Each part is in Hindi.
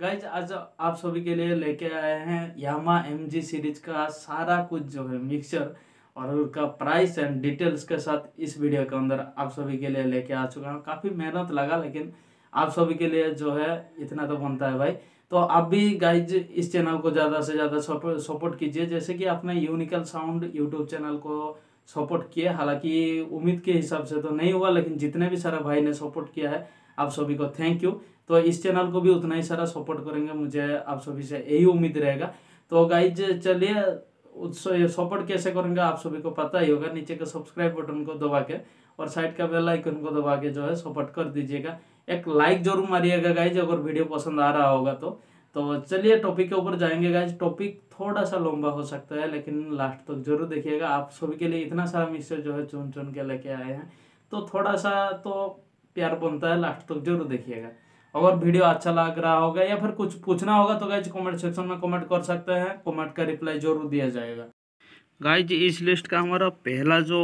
गाइज आज आप सभी के लिए लेके आए हैं यामा एम जी सीरीज का सारा कुछ जो है मिक्सचर और उनका प्राइस एंड डिटेल्स के साथ इस वीडियो के अंदर आप सभी के लिए लेके आ चुका हूँ काफ़ी मेहनत लगा लेकिन आप सभी के लिए जो है इतना तो बनता है भाई तो आप भी गाइज इस चैनल को ज़्यादा से ज़्यादा सपोर्ट कीजिए जैसे कि आपने यूनिकल साउंड यूट्यूब चैनल को सपोर्ट किया हालांकि उम्मीद के हिसाब से तो नहीं हुआ लेकिन जितने भी सारा भाई ने सपोर्ट किया है आप सभी को थैंक यू तो इस चैनल को भी उतना ही सारा सपोर्ट करेंगे मुझे आप सभी से यही उम्मीद रहेगा तो गाइज चलिए सपोर्ट कैसे करेंगे आप सभी को पता ही होगा नीचे के सब्सक्राइब बटन को दबा के और साइड का बेल आइकन को दबा के जो है सपोर्ट कर दीजिएगा एक लाइक जरूर मारिएगा गाइज अगर वीडियो पसंद आ रहा होगा तो तो चलिए टॉपिक के ऊपर जाएंगे गाइज टॉपिक थोड़ा सा लंबा हो सकता है लेकिन लास्ट तक तो जरूर देखिएगा आप सभी के लिए इतना सारा मिक्सचर जो है चुन चुन के लेके आए हैं तो थोड़ा सा तो प्यार बनता है लास्ट तक तो जरूर देखिएगा अगर वीडियो अच्छा लग रहा होगा या फिर कुछ पूछना होगा तो गाइज कॉमेंट सेक्शन में कॉमेंट कर सकते हैं कॉमेंट का रिप्लाई जरूर दिया जाएगा गाइज इस लिस्ट का हमारा पहला जो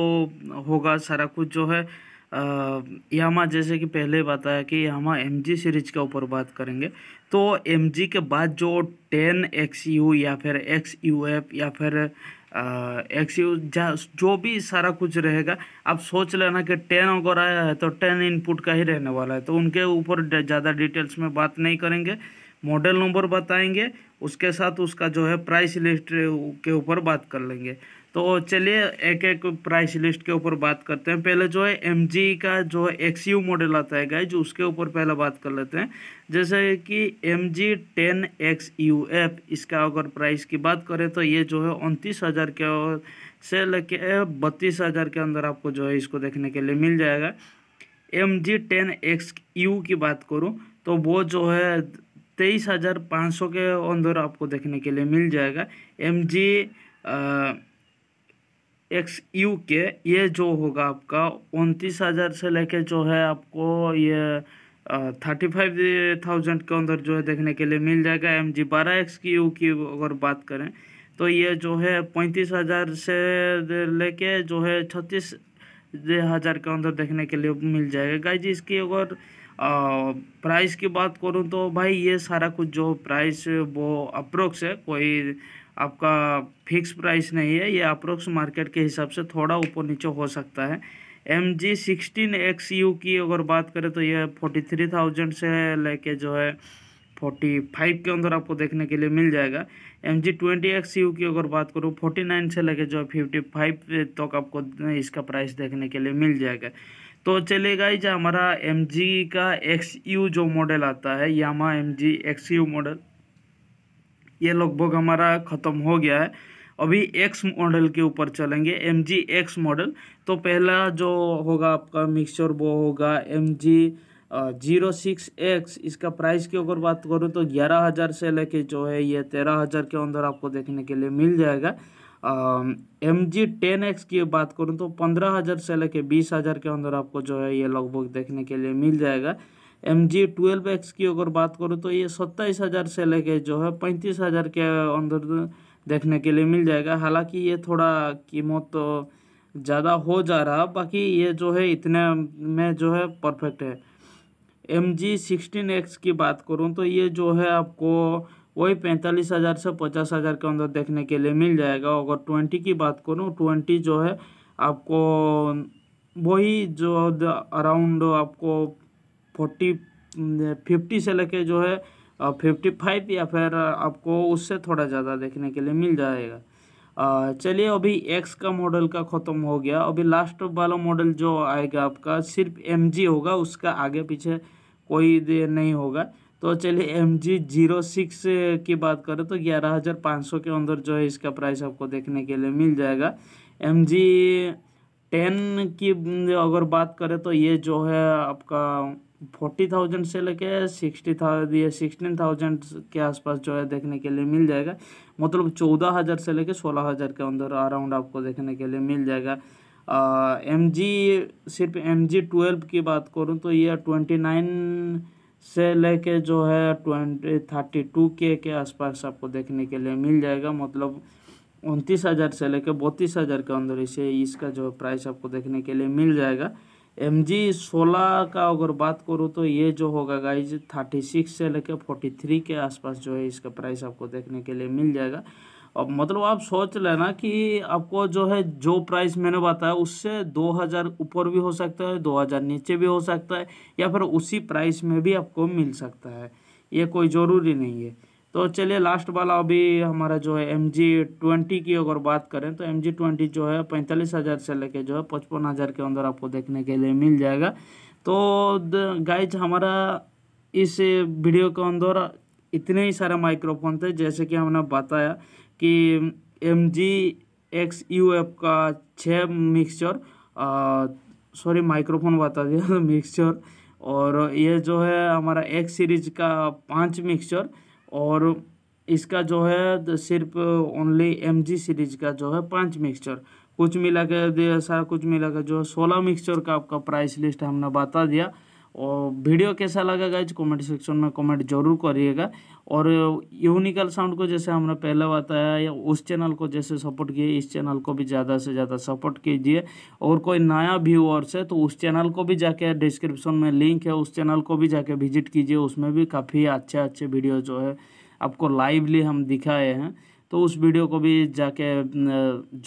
होगा सारा कुछ जो है यामा जैसे कि पहले बताया कि यामा एम जी सीरीज के ऊपर बात करेंगे तो एम जी के बाद जो टेन एक्स यू या फिर एक्स यू एफ या फिर एक्स यू जो भी सारा कुछ रहेगा आप सोच लेना कि टेन अगर आया है तो टेन इनपुट का ही रहने वाला है तो उनके ऊपर ज़्यादा डिटेल्स में बात नहीं करेंगे मॉडल नंबर बताएंगे उसके साथ उसका जो है प्राइस लिस्ट के ऊपर बात कर लेंगे तो चलिए एक एक प्राइस लिस्ट के ऊपर बात करते हैं पहले जो है एम का जो है एक्स मॉडल आता है गाइज उसके ऊपर पहले बात कर लेते हैं जैसे कि M G ten X U F इसका अगर प्राइस की बात करें तो ये जो है उनतीस हज़ार के से लेके बत्तीस हज़ार के अंदर आपको जो है इसको देखने के लिए मिल जाएगा M G ten X U की बात करूँ तो वो जो है तेईस हज़ार पाँच सौ के अंदर आपको देखने के लिए मिल जाएगा एम जी एक्स यू के ये जो होगा आपका उनतीस हज़ार से लेके जो है आपको ये थर्टी फाइव थाउजेंड के अंदर जो है देखने के लिए मिल जाएगा एम जी बारह एक्स की यू की अगर बात करें तो ये जो है पैंतीस हज़ार से लेके जो है छत्तीस हज़ार के अंदर देखने के लिए मिल जाएगा जी इसकी अगर प्राइस की बात करूँ तो भाई ये सारा कुछ जो प्राइस वो अप्रोक्स है कोई आपका फिक्स प्राइस नहीं है ये अप्रोक्स मार्केट के हिसाब से थोड़ा ऊपर नीचे हो सकता है M G sixteen X U की अगर बात करें तो यह फोर्टी थ्री थाउजेंड से लेके जो है फोर्टी फाइव के अंदर आपको देखने के लिए मिल जाएगा M G twenty X U की अगर बात करूँ फोर्टी नाइन से लेके जो है फिफ्टी फाइव तक आपको इसका प्राइस देखने के लिए मिल जाएगा तो चलेगा ही जो हमारा एम जी का एक्स यू जो मॉडल आता है Yamaha M G X U model ये लगभग हमारा ख़त्म हो गया है अभी एक्स मॉडल के ऊपर चलेंगे एम जी एक्स मॉडल तो पहला जो होगा आपका मिक्सचर वो होगा M G zero six X इसका प्राइस की अगर बात करूँ तो ग्यारह हज़ार से लेके जो है ये तेरह हज़ार के अंदर आपको देखने के लिए मिल जाएगा एम जी टेन एक्स की बात करूँ तो पंद्रह हज़ार से लेके बीस हज़ार के अंदर आपको जो है ये लगभग देखने के लिए मिल जाएगा एम जी ट्वेल्व एक्स की अगर बात करूँ तो ये सत्ताईस हज़ार से लेके जो है पैंतीस हज़ार के अंदर देखने के लिए मिल जाएगा हालांकि ये थोड़ा कीमत तो ज़्यादा हो जा रहा बाकी ये जो है इतने में जो है परफेक्ट है एम जी सिक्सटीन एक्स की बात करूँ तो ये जो है आपको वही पैंतालीस हज़ार से पचास हज़ार के अंदर देखने के लिए मिल जाएगा अगर ट्वेंटी की बात करूँ ट्वेंटी जो है आपको वही जो अराउंड आपको फोर्टी फिफ्टी से लेके जो है फिफ्टी फाइव या फिर आपको उससे थोड़ा ज़्यादा देखने के लिए मिल जाएगा चलिए अभी एक्स का मॉडल का ख़त्म हो गया अभी लास्ट वाला मॉडल जो आएगा आपका सिर्फ एम जी होगा उसका आगे पीछे कोई नहीं होगा तो चलिए एम जी जीरो सिक्स की बात करें तो ग्यारह हज़ार पाँच सौ के अंदर जो है इसका प्राइस आपको देखने के लिए मिल जाएगा एम जी टेन की अगर बात करें तो ये जो है आपका फोर्टी थाउजेंड से लेके सिक्सटी थाउजेंड या सिक्सटीन थाउजेंड के आसपास जो है देखने के लिए मिल जाएगा मतलब चौदह हज़ार से लेके सोलह हज़ार के अंदर अराउंड आपको देखने के लिए मिल जाएगा एम जी सिर्फ एम जी ट्वेल्व की बात करूँ तो ये ट्वेंटी नाइन से लेके जो है ट्वेंटी थर्टी टू के के आसपास आपको देखने के लिए मिल जाएगा मतलब उनतीस हज़ार से लेके बत्तीस हज़ार के अंदर इसे इसका जो है प्राइस आपको देखने के लिए मिल जाएगा एम जी सोलह का अगर बात करूँ तो ये जो होगा गाइज थर्टी सिक्स से लेकर फोर्टी थ्री के आसपास जो है इसका प्राइस आपको देखने के लिए मिल जाएगा अब मतलब आप सोच लेना कि आपको जो है जो प्राइस मैंने बताया उससे दो हज़ार ऊपर भी हो सकता है दो हज़ार नीचे भी हो सकता है या फिर उसी प्राइस में भी आपको मिल सकता है ये कोई ज़रूरी नहीं है तो चलिए लास्ट वाला अभी हमारा जो है एम जी ट्वेंटी की अगर बात करें तो एम जी ट्वेंटी जो है पैंतालीस हज़ार से लेके जो है पचपन हज़ार के अंदर आपको देखने के लिए मिल जाएगा तो गाइज हमारा इस वीडियो के अंदर इतने ही सारे माइक्रोफोन थे जैसे कि हमने बताया कि M G X U F का छः मिक्सचर सॉरी माइक्रोफोन बता दिया मिक्सचर और ये जो है हमारा एक्स सीरीज का पाँच मिक्सचर और इसका जो है सिर्फ ओनली एम जी सीरीज का जो है पाँच मिक्सचर कुछ मिला के सारा कुछ मिला के जो है सोलह मिक्सचर का आपका प्राइस लिस्ट हमने बता दिया और वीडियो कैसा लगा गाइज कमेंट सेक्शन में कमेंट जरूर करिएगा और यूनिकल साउंड को जैसे हमने पहले बताया या उस चैनल को जैसे सपोर्ट किए इस चैनल को भी ज़्यादा से ज़्यादा सपोर्ट कीजिए और कोई नया व्यूअर्स है तो उस चैनल को भी जाके डिस्क्रिप्शन में लिंक है उस चैनल को भी जाके विजिट कीजिए उसमें भी काफ़ी अच्छे अच्छे वीडियो जो है आपको लाइवली हम दिखाए हैं तो उस वीडियो को भी जाके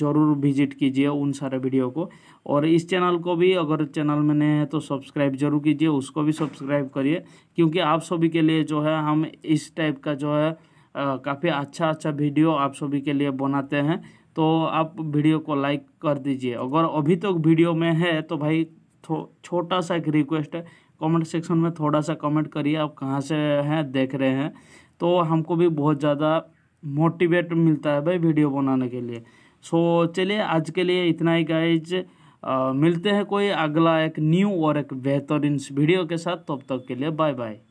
ज़रूर विजिट कीजिए उन सारे वीडियो को और इस चैनल को भी अगर चैनल में नए हैं तो सब्सक्राइब जरूर कीजिए उसको भी सब्सक्राइब करिए क्योंकि आप सभी के लिए जो है हम इस टाइप का जो है काफ़ी अच्छा अच्छा वीडियो आप सभी के लिए बनाते हैं तो आप वीडियो को लाइक कर दीजिए अगर अभी तक तो वीडियो में है तो भाई छोटा सा एक रिक्वेस्ट है कमेंट सेक्शन में थोड़ा सा कमेंट करिए आप कहाँ से हैं देख रहे हैं तो हमको भी बहुत ज़्यादा मोटिवेट मिलता है भाई वीडियो बनाने के लिए सो so, चलिए आज के लिए इतना ही गाइज मिलते हैं कोई अगला एक न्यू और एक बेहतरीन वीडियो के साथ तब तक के लिए बाय बाय